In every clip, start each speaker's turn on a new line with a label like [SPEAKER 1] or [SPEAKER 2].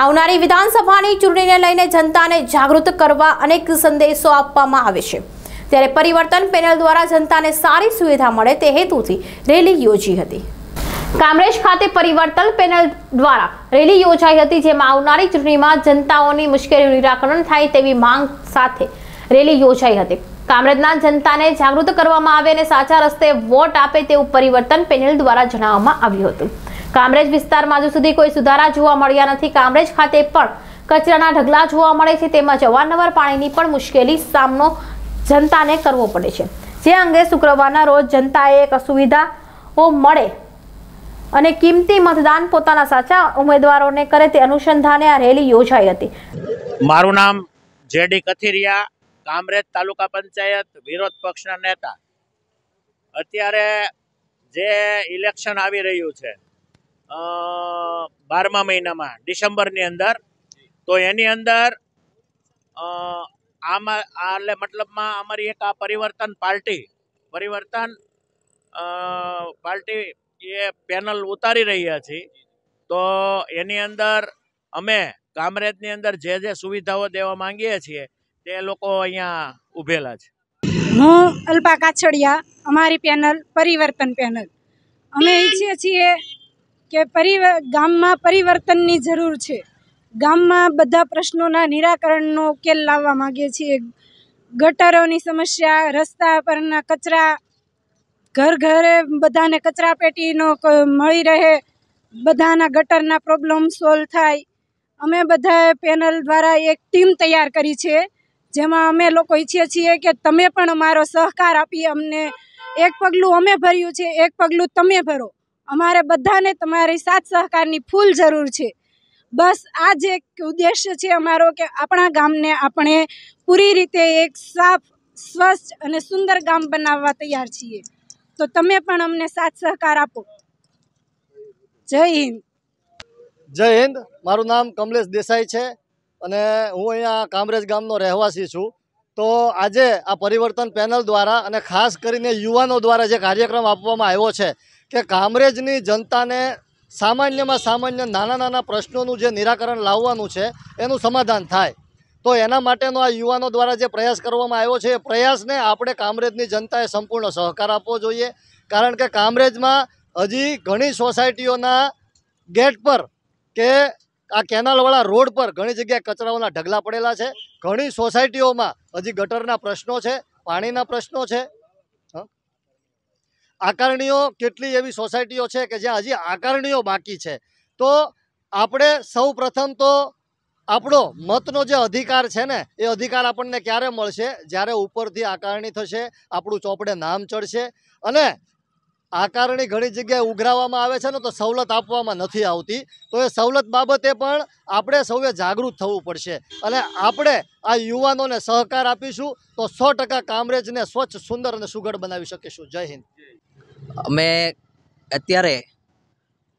[SPEAKER 1] આવનારી વિધાનસભાની ચૂંટણીને લઈને જનતાને જાગૃત કરવા અનેક સંદેશો આપવામાં આવે છે ત્યારે પરિવર્તન પેનલ દ્વારા જનતાને સારી સુવિધા મળે તે હેતુથી રેલી યોજી હતી કામરેજ ખાતે પરિવર્તન પેનલ દ્વારા રેલી યોજાઈ હતી જેમાં આવનારી ચૂંટણીમાં જનતાઓની મુશ્કેલીનું નિરાકરણ થાય તેવી માંગ સાથે રેલી યોજાઈ હતી કામરેજના જનતાને જાગૃત કરવામાં આવે અને સાચા રસ્તે વોટ આપે તેવું પરિવર્તન પેનલ દ્વારા જણાવવામાં આવ્યું હતું કામરેજ વિસ્તારમાં હજુ સુધી કોઈ સુધારા જોવા મળ્યા નથી કામરેજ ખાતે પણ કચરાના ઢગલા જોવા મળે છે તેમજ અવારનવાર પાણીની પણ મુશ્કેલી સામનો જનતાને કરવો પડે છે જે અંગે શુક્રવારના રોજ જનતાએ એક અસુવિધાઓ મળે અને કિંમતી મતદાન પોતાના સાચા ઉમેદવારોને કરે તે અનુસંધાને આ રેલી યોજાઈ હતી
[SPEAKER 2] મારું નામ જેડી કથિરિયા કામરેજ તાલુકા પંચાયત વિરોધ પક્ષના નેતા અત્યારે જે ઇલેક્શન આવી રહ્યું છે બારમા મહિનામાં ડિસેમ્બરની અંદર તો એની અંદર આમાં એટલે મતલબમાં અમારી એક આ પરિવર્તન પાર્ટી પરિવર્તન પાર્ટી એ પેનલ ઉતારી રહ્યા છીએ તો એની અંદર અમે કામરેજની અંદર જે જે સુવિધાઓ દેવા માંગીએ છીએ તે લોકો અહીંયા ઉભેલા છે
[SPEAKER 3] હું અલ્પા કાછડિયા અમારી પેનલ પરિવર્તન પેનલ અમે ઈચ્છીએ છીએ કે પરિ ગામમાં પરિવર્તનની જરૂર છે ગામમાં બધા પ્રશ્નોના નિરાકરણનો ઉકેલ લાવવા માગીએ છીએ ગટરોની સમસ્યા રસ્તા પરના કચરા ઘર ઘરે બધાને કચરા પેટીનો મળી રહે બધાના ગટરના પ્રોબ્લેમ સોલ્વ થાય અમે બધાએ પેનલ દ્વારા એક ટીમ તૈયાર કરી છે જેમાં અમે લોકો ઈચ્છીએ છીએ કે તમે પણ અમારો સહકાર આપી અમને એક પગલું અમે ભર્યું છે એક પગલું તમે ભરો અમારે બધાને તમારી સાથ સહકારની ફૂલ જરૂર છે બસ આ એક ઉદ્દેશ્ય છે અમારો કે આપણા ગામને આપણે પૂરી રીતે એક સાફ સ્વચ્છ અને સુંદર ગામ બનાવવા તૈયાર છીએ તો તમે પણ અમને સાથ સહકાર આપો
[SPEAKER 4] જય હિન્દ જય હિન્દ મારું નામ કમલેશ દેસાઈ છે અને હું અહીંયા કામરેજ ગામનો રહેવાસી છું તો આજે આ પરિવર્તન પેનલ દ્વારા અને ખાસ કરીને યુવાનો દ્વારા જે કાર્યક્રમ આપવામાં આવ્યો છે કે કામરેજની જનતાને સામાન્યમાં સામાન્ય નાના નાના પ્રશ્નોનું જે નિરાકરણ લાવવાનું છે એનું સમાધાન થાય તો એના માટેનો આ યુવાનો દ્વારા જે પ્રયાસ કરવામાં આવ્યો છે એ પ્રયાસને આપણે કામરેજની જનતાએ સંપૂર્ણ સહકાર આપવો જોઈએ કારણ કે કામરેજમાં હજી ઘણી સોસાયટીઓના ગેટ પર કે આ કેનાલવાળા રોડ પર ઘણી જગ્યાએ કચરાઓના ઢગલા પડેલા છે ઘણી સોસાયટીઓમાં હજી ગટરના પ્રશ્નો છે પાણીના પ્રશ્નો છે આકારણીઓ કેટલી એવી સોસાયટીઓ છે કે જ્યાં હજી આકારણીઓ બાકી છે તો આપણે સૌ તો આપણો મતનો જે અધિકાર છે ને એ અધિકાર આપણને ક્યારે મળશે જ્યારે ઉપરથી આકારણી થશે આપણું ચોપડે નામ ચડશે અને આકારણી ઘણી જગ્યાએ ઉઘરાવવામાં આવે છે ને તો સવલત આપવામાં નથી આવતી તો એ સવલત બાબતે પણ આપણે સૌએ જાગૃત થવું પડશે અને આપણે આ યુવાનોને સહકાર આપીશું તો સો ટકા કામરેજને સ્વચ્છ સુંદર અને સુઘડ બનાવી શકીશું જય હિન્દ
[SPEAKER 1] અમે અત્યારે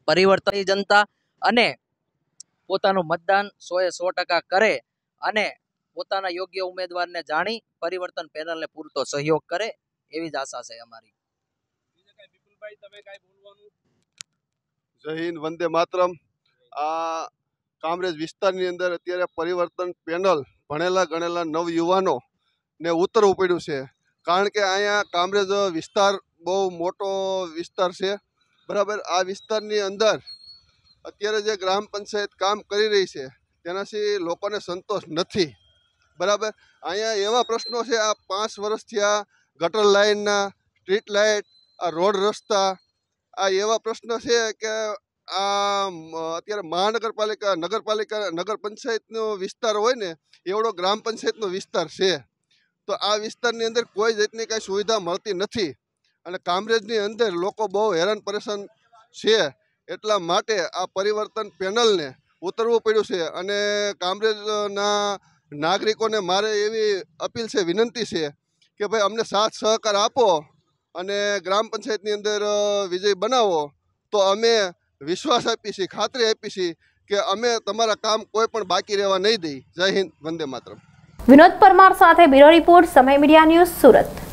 [SPEAKER 4] પરિવર્તનની જનતા અને પોતાનું
[SPEAKER 1] મતદાન સોએ સો ટકા કરે અને પોતાના યોગ્ય ઉમેદવારને જાણી પરિવર્તન પેનલને પૂરતો સહયોગ કરે એવી જ આશા છે અમારી
[SPEAKER 5] જય હિન્દ વંદે માતરમ આ કામરેજ વિસ્તારની અંદર અત્યારે પરિવર્તન પેનલ ભણેલા ગણેલા નવયુવાનોને યુવાનો ને ઉતરવું પડ્યું છે કારણ કે અહીંયા કામરેજ વિસ્તાર બહુ મોટો વિસ્તાર છે બરાબર આ વિસ્તારની અંદર અત્યારે જે ગ્રામ પંચાયત કામ કરી રહી છે તેનાથી લોકોને સંતોષ નથી બરાબર અહીંયા એવા પ્રશ્નો છે આ પાંચ વર્ષથી આ ગટર લાઇનના સ્ટ્રીટ લાઇટ આ રોડ રસ્તા આ એવા પ્રશ્ન છે કે આ અત્યારે મહાનગરપાલિકા નગરપાલિકા નગર પંચાયતનો વિસ્તાર હોય ને એવડો ગ્રામ પંચાયતનો વિસ્તાર છે તો આ વિસ્તારની અંદર કોઈ જ રીતની કાંઈ સુવિધા મળતી નથી અને કામરેજની અંદર લોકો બહુ હેરાન પરેશાન છે એટલા માટે આ પરિવર્તન પેનલને ઉતરવું પડ્યું છે અને કામરેજના નાગરિકોને મારે એવી અપીલ છે વિનંતી છે કે ભાઈ અમને સાથ સહકાર આપો અને ગ્રામ પંચાયતની અંદર વિજય બનાવો તો અમે વિશ્વાસ આપી છીએ ખાતરી આપી છીએ કે અમે તમારા કામ કોઈ પણ બાકી રહેવા નહીં દઈ જય હિન્દ વંદે માતરમ
[SPEAKER 1] વિનોદ પરમાર સાથે bureau report Samay media news Surat